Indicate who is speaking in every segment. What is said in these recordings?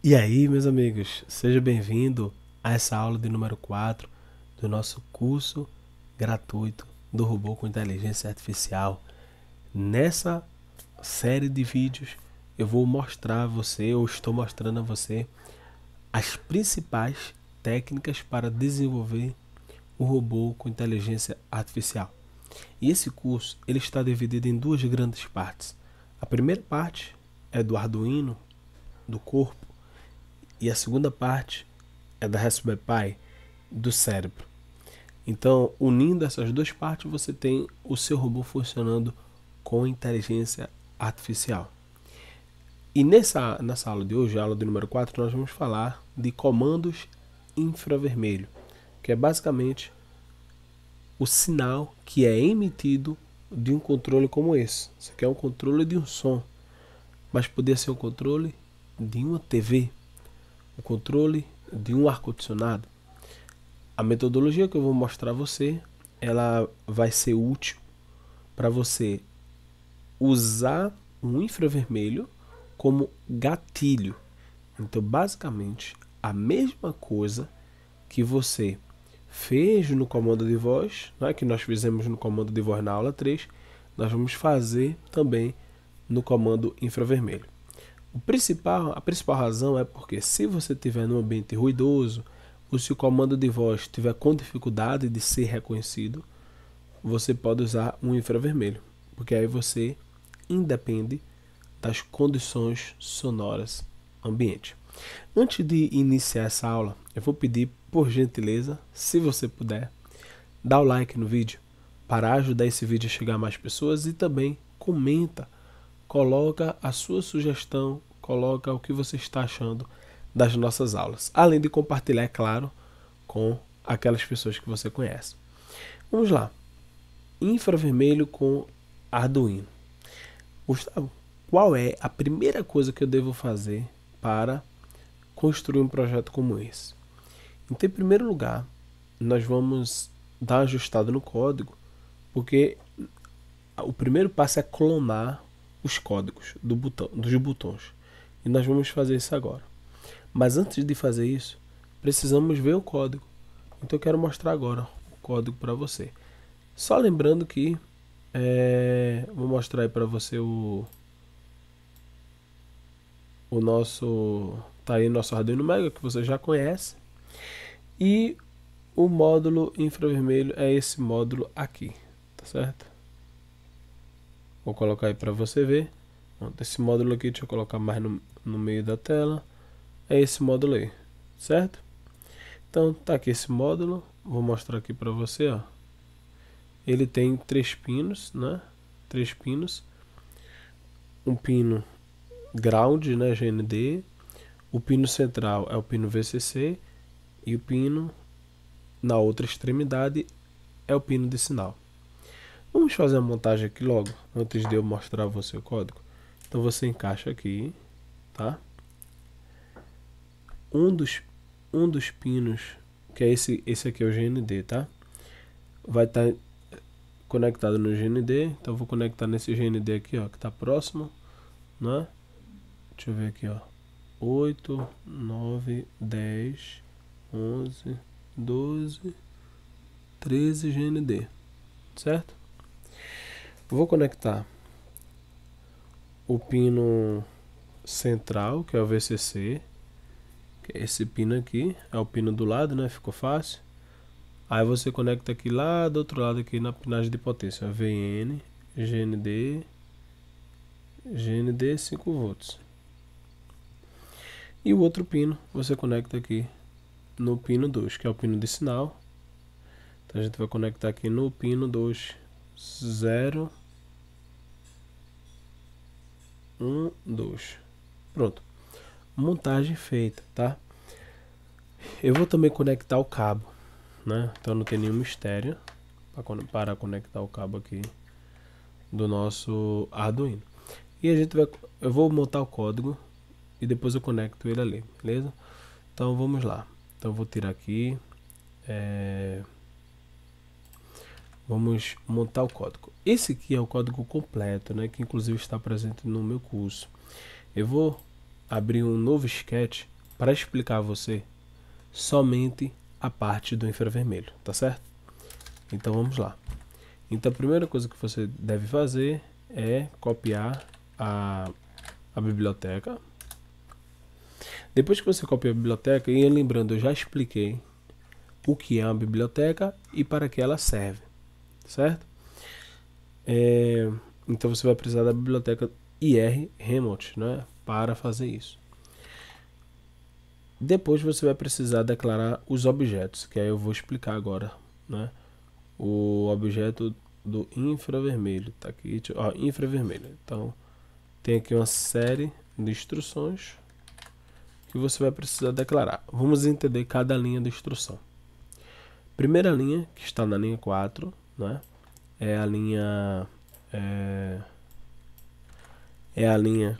Speaker 1: E aí, meus amigos, seja bem-vindo a essa aula de número 4 do nosso curso gratuito do robô com inteligência artificial. Nessa série de vídeos, eu vou mostrar a você, ou estou mostrando a você, as principais técnicas para desenvolver um robô com inteligência artificial. E esse curso ele está dividido em duas grandes partes. A primeira parte é do Arduino, do corpo, e a segunda parte é da Raspberry Pi do cérebro. Então, unindo essas duas partes, você tem o seu robô funcionando com inteligência artificial. E nessa, nessa aula de hoje, aula do número 4, nós vamos falar de comandos infravermelho, que é basicamente o sinal que é emitido de um controle como esse. Isso aqui é um controle de um som, mas poderia ser um controle de uma TV, o controle de um ar-condicionado. A metodologia que eu vou mostrar a você, ela vai ser útil para você usar um infravermelho como gatilho. Então, basicamente, a mesma coisa que você fez no comando de voz, né, que nós fizemos no comando de voz na aula 3, nós vamos fazer também no comando infravermelho. O principal, a principal razão é porque se você estiver num ambiente ruidoso, ou se o comando de voz tiver com dificuldade de ser reconhecido, você pode usar um infravermelho, porque aí você independe das condições sonoras ambiente. Antes de iniciar essa aula, eu vou pedir por gentileza, se você puder, dá o like no vídeo para ajudar esse vídeo a chegar a mais pessoas e também comenta coloca a sua sugestão, coloca o que você está achando das nossas aulas, além de compartilhar, é claro, com aquelas pessoas que você conhece. Vamos lá. Infravermelho com Arduino. Gustavo, qual é a primeira coisa que eu devo fazer para construir um projeto como esse? Então, em primeiro lugar, nós vamos dar ajustado no código, porque o primeiro passo é clonar os códigos do botão, dos botões. E nós vamos fazer isso agora. Mas antes de fazer isso, precisamos ver o código. Então eu quero mostrar agora o código para você. Só lembrando que é, vou mostrar aí para você o o nosso tá aí nosso Arduino Mega que você já conhece e o módulo infravermelho é esse módulo aqui, tá certo? Vou colocar aí para você ver. Pronto, esse módulo aqui, deixa eu colocar mais no, no meio da tela. É esse módulo aí, certo? Então, tá aqui esse módulo. Vou mostrar aqui para você, ó. Ele tem três pinos, né? Três pinos. Um pino ground, né, GND. O pino central é o pino VCC e o pino na outra extremidade é o pino de sinal. Vamos fazer a montagem aqui logo, antes de eu mostrar você o código. Então você encaixa aqui, tá? Um dos, um dos pinos, que é esse, esse aqui é o GND, tá? Vai estar tá conectado no GND, então vou conectar nesse GND aqui, ó, que está próximo, né? Deixa eu ver aqui, ó. 8, 9, 10, 11, 12, 13 GND, certo? Vou conectar o pino central, que é o VCC. É esse pino aqui é o pino do lado, né? Ficou fácil. Aí você conecta aqui lá do outro lado aqui na pinagem de potência, VN, GND, GND 5 volts. E o outro pino você conecta aqui no pino 2, que é o pino de sinal. Então a gente vai conectar aqui no pino 2, 0 um, dois. Pronto. Montagem feita, tá? Eu vou também conectar o cabo, né? Então não tem nenhum mistério para conectar o cabo aqui do nosso Arduino. E a gente vai, eu vou montar o código e depois eu conecto ele ali, beleza? Então vamos lá. Então vou tirar aqui. É... Vamos montar o código. Esse aqui é o código completo, né, que inclusive está presente no meu curso. Eu vou abrir um novo sketch para explicar a você somente a parte do infravermelho, tá certo? Então vamos lá. Então a primeira coisa que você deve fazer é copiar a, a biblioteca. Depois que você copia a biblioteca, e lembrando, eu já expliquei o que é uma biblioteca e para que ela serve certo? É, então você vai precisar da biblioteca IR Remote, né, para fazer isso. Depois você vai precisar declarar os objetos, que aí eu vou explicar agora, né? O objeto do infravermelho, tá aqui, ó, infravermelho. Então, tem aqui uma série de instruções que você vai precisar declarar. Vamos entender cada linha de instrução. Primeira linha, que está na linha 4, né? É a linha é, é a linha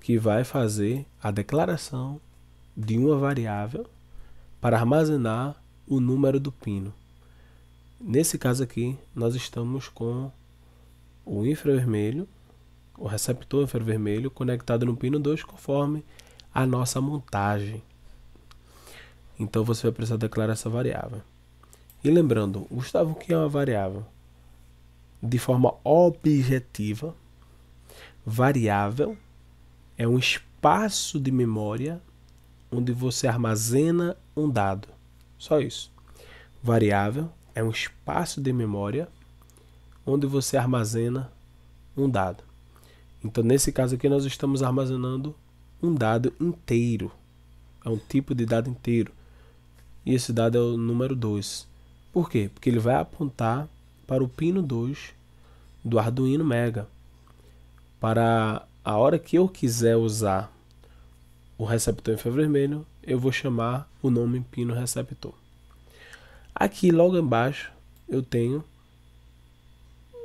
Speaker 1: que vai fazer a declaração de uma variável para armazenar o número do pino. Nesse caso aqui, nós estamos com o infravermelho, o receptor infravermelho conectado no pino 2 conforme a nossa montagem. Então você vai precisar declarar essa variável. E lembrando, Gustavo, o que é uma variável? De forma objetiva, variável é um espaço de memória onde você armazena um dado. Só isso. Variável é um espaço de memória onde você armazena um dado. Então, nesse caso aqui, nós estamos armazenando um dado inteiro. É um tipo de dado inteiro. E esse dado é o número 2. Por quê? Porque ele vai apontar para o pino 2 do Arduino Mega. Para a hora que eu quiser usar o receptor infravermelho, eu vou chamar o nome pino receptor. Aqui logo embaixo eu tenho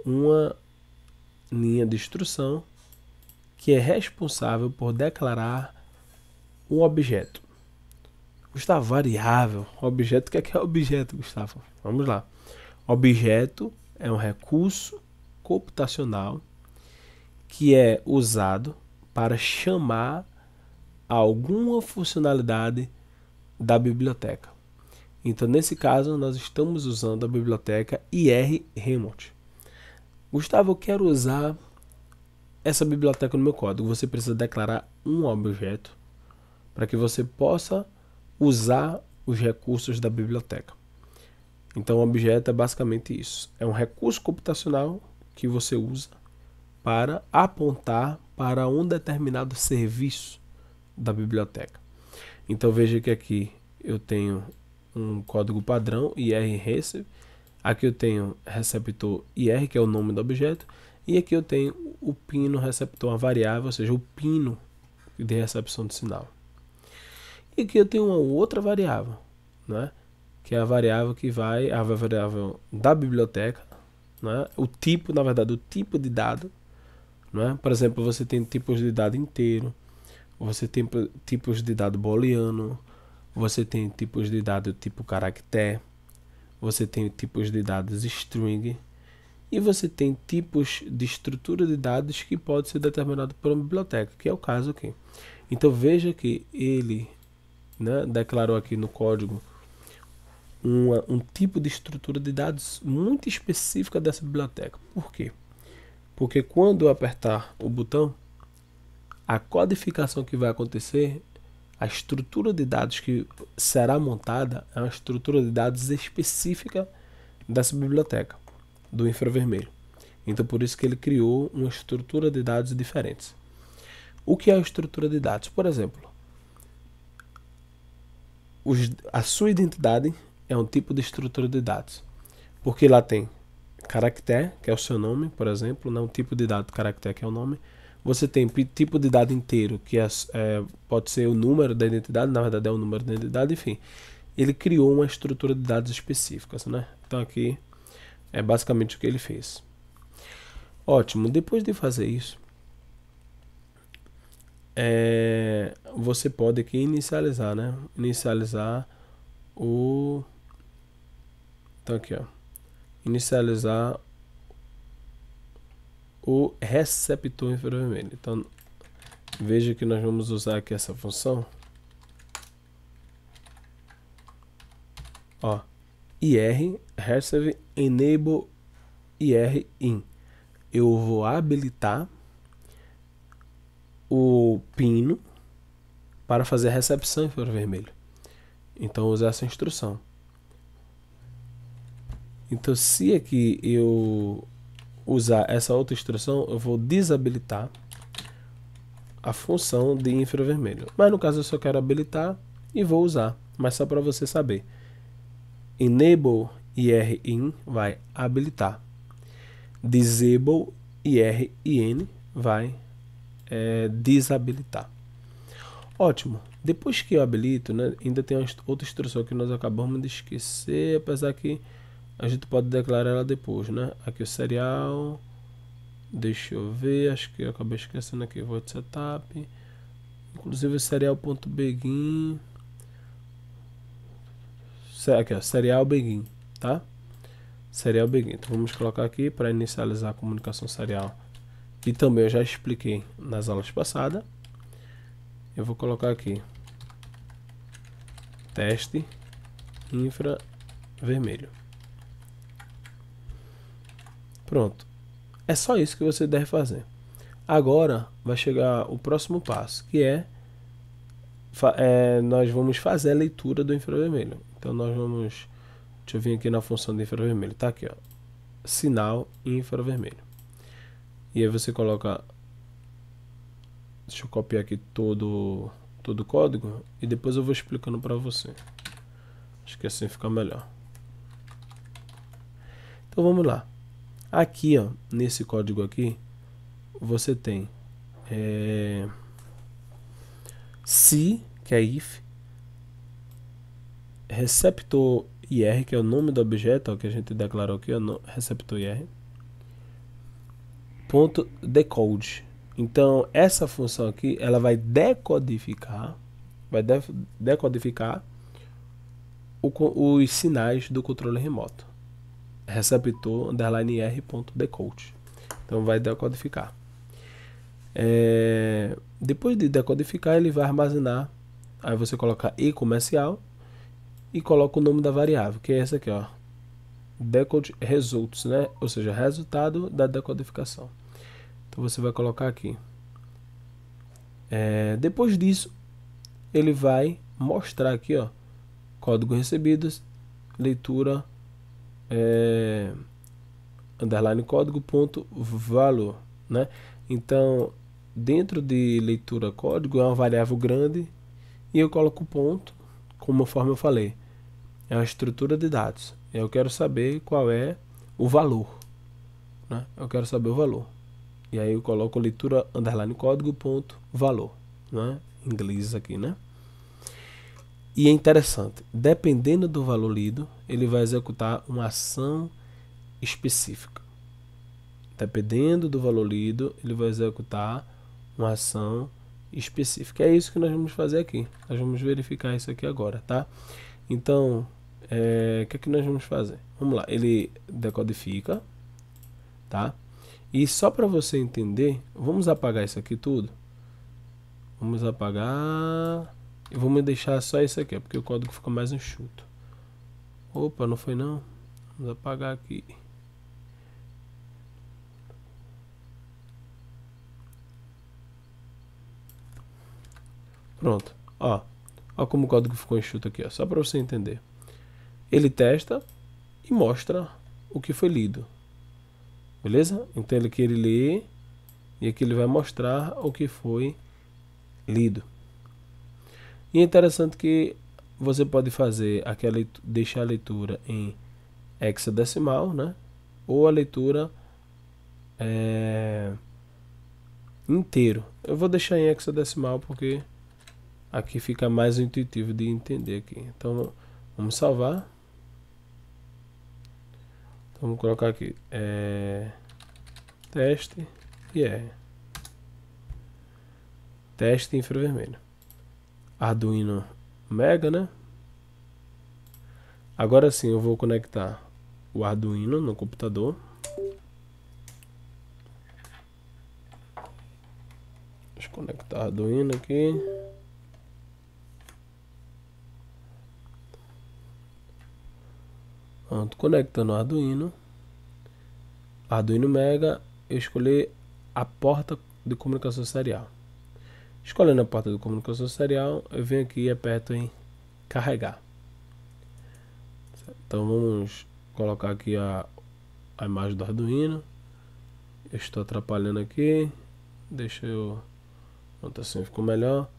Speaker 1: uma linha de instrução que é responsável por declarar um objeto. Gustavo, variável. Objeto, o que é que é objeto, Gustavo? Vamos lá. Objeto é um recurso computacional que é usado para chamar alguma funcionalidade da biblioteca. Então, nesse caso, nós estamos usando a biblioteca IR Remote. Gustavo, eu quero usar essa biblioteca no meu código. Você precisa declarar um objeto para que você possa usar os recursos da biblioteca. Então, o objeto é basicamente isso: é um recurso computacional que você usa para apontar para um determinado serviço da biblioteca. Então, veja que aqui eu tenho um código padrão irReceive, aqui eu tenho receptor ir, que é o nome do objeto, e aqui eu tenho o pino receptor, uma variável, ou seja, o pino de recepção de sinal. E aqui eu tenho uma outra variável, né? que é a variável que vai, a variável da biblioteca, né? o tipo, na verdade, o tipo de dado. Né? Por exemplo, você tem tipos de dado inteiro, você tem tipos de dado booleano, você tem tipos de dado tipo caractere, você tem tipos de dados string, e você tem tipos de estrutura de dados que pode ser determinado por uma biblioteca, que é o caso aqui. Então veja que ele né, declarou aqui no código uma, um tipo de estrutura de dados muito específica dessa biblioteca. Por quê? Porque quando eu apertar o botão, a codificação que vai acontecer, a estrutura de dados que será montada é uma estrutura de dados específica dessa biblioteca, do infravermelho. Então, por isso que ele criou uma estrutura de dados diferentes. O que é a estrutura de dados? Por exemplo, os, a sua identidade é um tipo de estrutura de dados. Porque lá tem caractere, que é o seu nome, por exemplo, não né? um tipo de dado caractere, que é o nome. Você tem tipo de dado inteiro, que é, é, pode ser o número da identidade, na verdade é o número da identidade, enfim. Ele criou uma estrutura de dados específicas, né? Então aqui é basicamente o que ele fez. Ótimo, depois de fazer isso, é, você pode aqui inicializar, né? Inicializar o... Então aqui, ó. Inicializar o receptor infravermelho. Então, veja que nós vamos usar aqui essa função. Ó, IR, receive, enable IR in. Eu vou habilitar o pino para fazer a recepção infravermelho. Então usar essa instrução. Então se aqui é eu usar essa outra instrução, eu vou desabilitar a função de infravermelho. Mas no caso eu só quero habilitar e vou usar, mas só para você saber. Enable IRIN vai habilitar. Disable IRIN vai é, desabilitar. Ótimo. Depois que eu habilito, né, ainda tem outra instrução que nós acabamos de esquecer, apesar que a gente pode declarar ela depois, né? Aqui o serial, deixa eu ver, acho que eu acabei esquecendo aqui, void setup, inclusive o serial.begin, aqui ó, serial begin, tá? Serial begin, então vamos colocar aqui para inicializar a comunicação serial que também eu já expliquei nas aulas passadas. Eu vou colocar aqui teste infravermelho. Pronto. É só isso que você deve fazer. Agora vai chegar o próximo passo, que é, é nós vamos fazer a leitura do infravermelho. Então nós vamos, deixa eu vir aqui na função de infravermelho, tá aqui, ó, sinal infravermelho. E aí você coloca. Deixa eu copiar aqui todo, todo o código e depois eu vou explicando para você. Acho que assim fica melhor. Então vamos lá. Aqui, ó, nesse código aqui, você tem é, se, que é if, receptor IR, que é o nome do objeto ó, que a gente declarou aqui, ó, receptor IR ponto decode. Então essa função aqui ela vai decodificar, vai de decodificar o, os sinais do controle remoto. Receptor underline r ponto decode. Então vai decodificar. É, depois de decodificar ele vai armazenar. Aí você coloca e comercial e coloca o nome da variável que é essa aqui ó, decode results, né? Ou seja, resultado da decodificação. Então você vai colocar aqui. É, depois disso, ele vai mostrar aqui, ó, código recebidos, leitura, é, underline código ponto valor, né? Então, dentro de leitura código é uma variável grande e eu coloco ponto, forma eu falei, é uma estrutura de dados. Eu quero saber qual é o valor, né? Eu quero saber o valor. E aí eu coloco leitura underline código ponto valor, né? Inglês aqui, né? E é interessante, dependendo do valor lido, ele vai executar uma ação específica. Dependendo do valor lido, ele vai executar uma ação específica. É isso que nós vamos fazer aqui. Nós vamos verificar isso aqui agora, tá? Então, eh, o é, que é que nós vamos fazer? Vamos lá, ele decodifica, tá? E só para você entender, vamos apagar isso aqui tudo. Vamos apagar. E vamos deixar só isso aqui, porque o código fica mais enxuto. Opa, não foi não. Vamos apagar aqui. Pronto. Ó, ó como o código ficou enxuto aqui, ó, só para você entender. Ele testa e mostra o que foi lido. Beleza? Então ele quer ler e aqui ele vai mostrar o que foi lido. E é interessante que você pode fazer aquela deixar a leitura em hexadecimal, né? Ou a leitura é, inteiro. Eu vou deixar em hexadecimal porque aqui fica mais intuitivo de entender aqui. Então vamos salvar. Vamos colocar aqui. É, teste e yeah. É. R. Teste infravermelho. Arduino Mega, né? Agora sim eu vou conectar o Arduino no computador. Desconectar o Arduino aqui. Pronto, conectando o Arduino. Arduino Mega, eu escolhi a porta de comunicação serial. Escolhendo a porta de comunicação serial, eu venho aqui e aperto é em carregar. Então vamos colocar aqui a, a imagem do Arduino. Eu estou atrapalhando aqui. Deixa eu... Pronto, assim ficou melhor.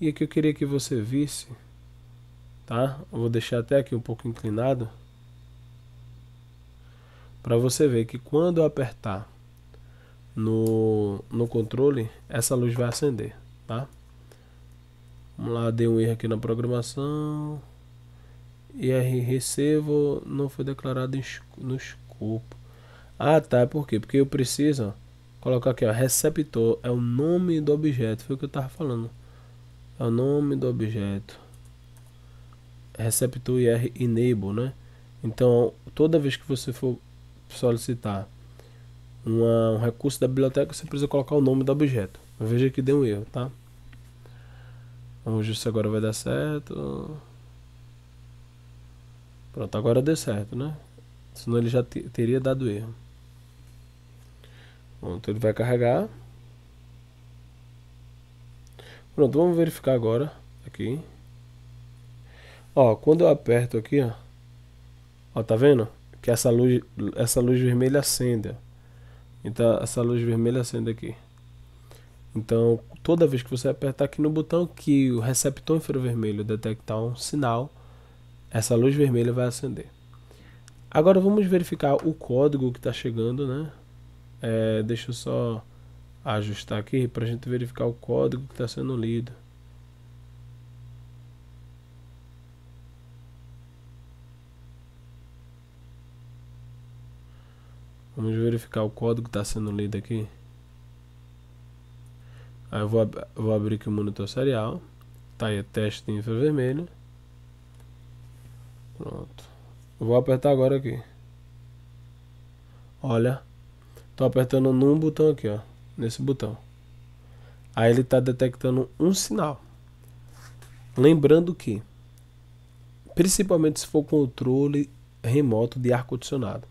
Speaker 1: E aqui eu queria que você visse, tá? Eu vou deixar até aqui um pouco inclinado para você ver que quando eu apertar no, no controle, essa luz vai acender, tá? Vamos lá, dei um erro aqui na programação. IR recebo não foi declarado no escopo. Ah, tá, por quê? Porque eu preciso ó, colocar aqui, ó, receptor, é o nome do objeto, foi o que eu tava falando. É o nome do objeto. Receptor IR enable, né? Então, toda vez que você for solicitar uma, um recurso da biblioteca, você precisa colocar o nome do objeto. Veja que deu um erro, tá? Vamos ver se agora vai dar certo. Pronto, agora deu certo, né? Senão ele já teria dado erro. Pronto, ele vai carregar. Pronto, vamos verificar agora. Aqui. Ó, quando eu aperto aqui, ó. Ó, tá vendo? que essa luz, essa luz vermelha acenda. Então, essa luz vermelha acende aqui. Então, toda vez que você apertar aqui no botão que o receptor infravermelho detectar um sinal, essa luz vermelha vai acender. Agora vamos verificar o código que está chegando, né? É, deixa eu só ajustar aqui para a gente verificar o código que está sendo lido. Vamos verificar o código que está sendo lido aqui. Aí eu vou, ab vou abrir aqui o monitor serial. Tá aí o teste de infravermelho. Pronto. Vou apertar agora aqui. Olha. Tô apertando num botão aqui, ó. Nesse botão. Aí ele está detectando um sinal. Lembrando que, principalmente se for controle remoto de ar-condicionado,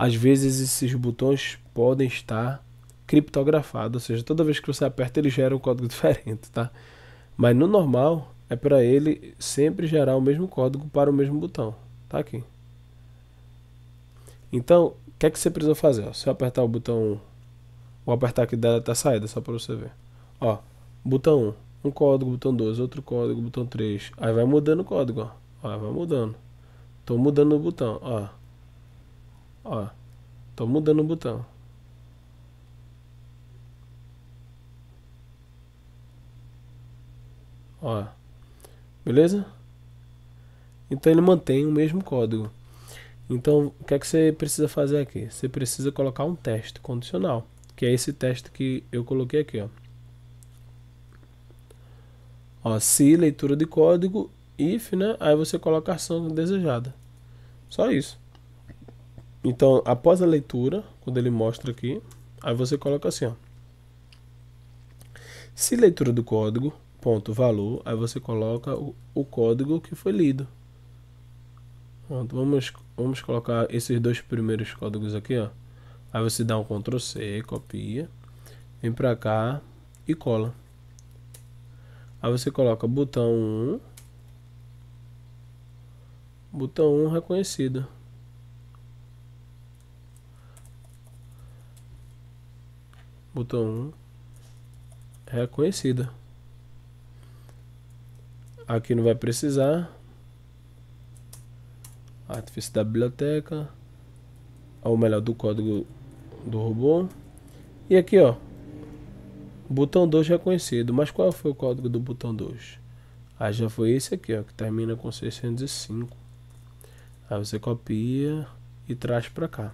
Speaker 1: às vezes esses botões podem estar criptografados, ou seja, toda vez que você aperta ele gera um código diferente, tá? Mas no normal é para ele sempre gerar o mesmo código para o mesmo botão, tá aqui. Então, o que é que você precisa fazer? Ó, se eu apertar o botão vou apertar aqui deletar saída só para você ver. Ó, botão 1, um código, botão 2, outro código, botão 3. Aí vai mudando o código, ó. ó vai mudando. Tô mudando o botão, ó. Ó, tô mudando o botão. Ó, beleza? Então ele mantém o mesmo código. Então, o que é que você precisa fazer aqui? Você precisa colocar um teste condicional, que é esse teste que eu coloquei aqui, ó. Ó, se leitura de código, if, né? Aí você coloca a ação desejada. Só isso. Então, após a leitura, quando ele mostra aqui, aí você coloca assim, ó. Se leitura do código, ponto, valor, aí você coloca o, o código que foi lido. Pronto, vamos, vamos colocar esses dois primeiros códigos aqui, ó. Aí você dá um Ctrl C, copia, vem pra cá e cola. Aí você coloca botão 1, botão 1 reconhecido. botão 1 é conhecida. Aqui não vai precisar. Artifício da biblioteca. Ou melhor, do código do robô. E aqui, ó. Botão 2 já é conhecido. Mas qual foi o código do botão 2? Ah, já foi esse aqui, ó. Que termina com 605. Aí você copia e traz para cá.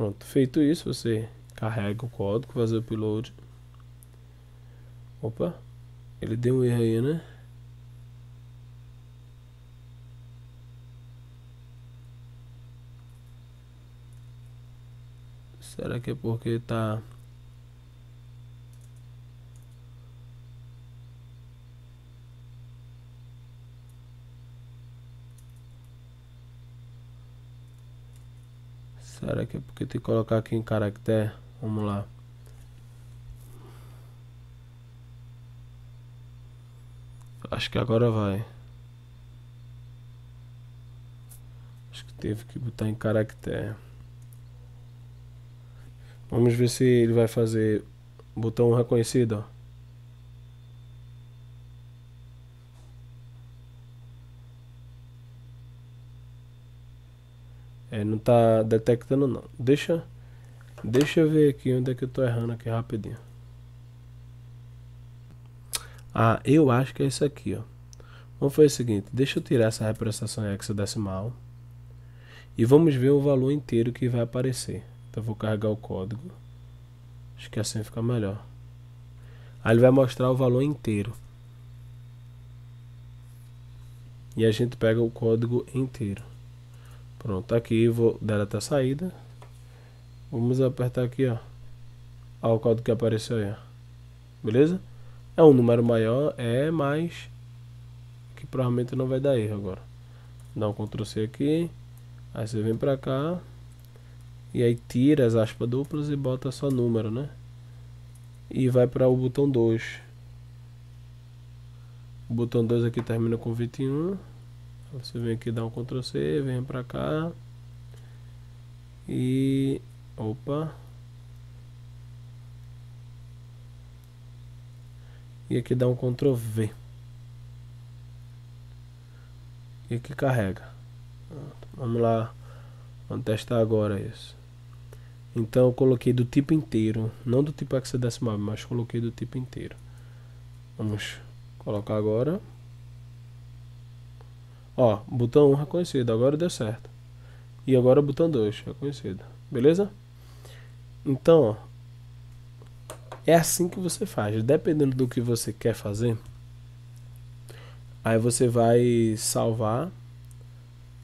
Speaker 1: Pronto, feito isso, você carrega o código, fazer o upload. Opa, ele deu um erro aí, né? Será que é porque tá Será que é porque tem que colocar aqui em caractere? Vamos lá. Acho que agora vai. Acho que teve que botar em caractere. Vamos ver se ele vai fazer botão reconhecido, ó. É, não tá detectando não. Deixa, deixa eu ver aqui onde é que eu tô errando aqui rapidinho. Ah, eu acho que é isso aqui, ó. Vamos fazer o seguinte, deixa eu tirar essa representação hexadecimal e vamos ver o valor inteiro que vai aparecer. Então eu vou carregar o código. Acho que assim fica melhor. Aí ele vai mostrar o valor inteiro. E a gente pega o código inteiro. Pronto, tá aqui vou dar até a saída. Vamos apertar aqui, ó. Olha o código que apareceu aí, ó. Beleza? É um número maior, é, mas... Que provavelmente não vai dar erro agora. Dá um Ctrl C aqui. Aí você vem pra cá. E aí tira as aspas duplas e bota só número, né? E vai para o botão 2. O botão 2 aqui termina com 21. Você vem aqui dá um Ctrl C, vem para cá. E opa. E aqui dá um Ctrl V. E aqui carrega. Vamos lá. Vamos testar agora isso. Então eu coloquei do tipo inteiro. Não do tipo hexadecimal, mas coloquei do tipo inteiro. Vamos colocar agora. Ó, botão 1 reconhecido, agora deu certo. E agora botão 2 reconhecido, beleza? Então, ó, é assim que você faz. Dependendo do que você quer fazer, aí você vai salvar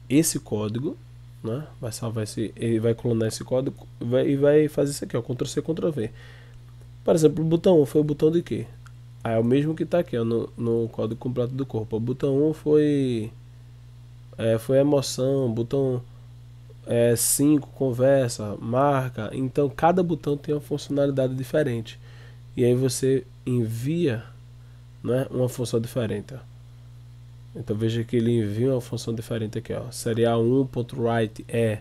Speaker 1: esse código, né? Vai salvar esse, ele vai clonar esse código vai, e vai fazer isso aqui, ó, Ctrl C, Ctrl V. Por exemplo, o botão 1 foi o botão de quê? Ah, é o mesmo que está aqui, ó, no, no código completo do corpo. O botão 1 foi é, foi emoção, botão 5, é, conversa, marca. Então cada botão tem uma funcionalidade diferente. E aí você envia né, uma função diferente. Ó. Então veja que ele envia uma função diferente aqui. Ó. Serial 1.write é.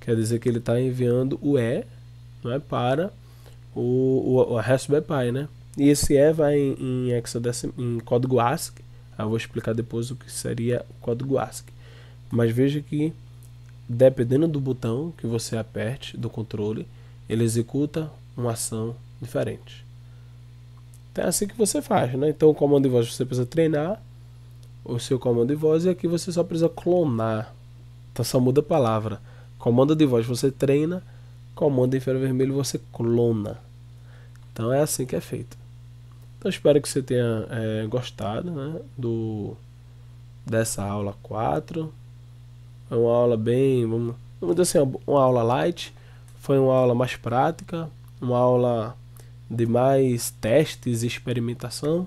Speaker 1: Quer dizer que ele está enviando o E né, para o, o, a Raspberry Pi. Né? E esse E vai em, em, em código ASCII. Eu vou explicar depois o que seria o código ASCII. Mas veja que, dependendo do botão que você aperte do controle, ele executa uma ação diferente. Então é assim que você faz, né? Então o comando de voz você precisa treinar o seu comando de voz e aqui você só precisa clonar. Então só muda a palavra. Comando de voz você treina, comando de infravermelho você clona. Então é assim que é feito. Então espero que você tenha é, gostado né, do, dessa aula 4. É uma aula bem, vamos, vamos dizer assim, uma aula light, foi uma aula mais prática, uma aula de mais testes e experimentação.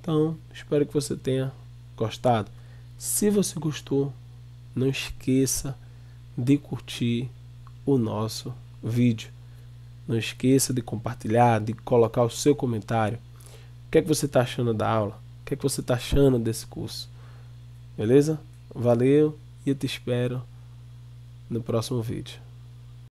Speaker 1: Então, espero que você tenha gostado. Se você gostou, não esqueça de curtir o nosso vídeo. Não esqueça de compartilhar, de colocar o seu comentário. O que é que você está achando da aula? O que é que você está achando desse curso? Beleza? Valeu! e eu te espero no próximo vídeo.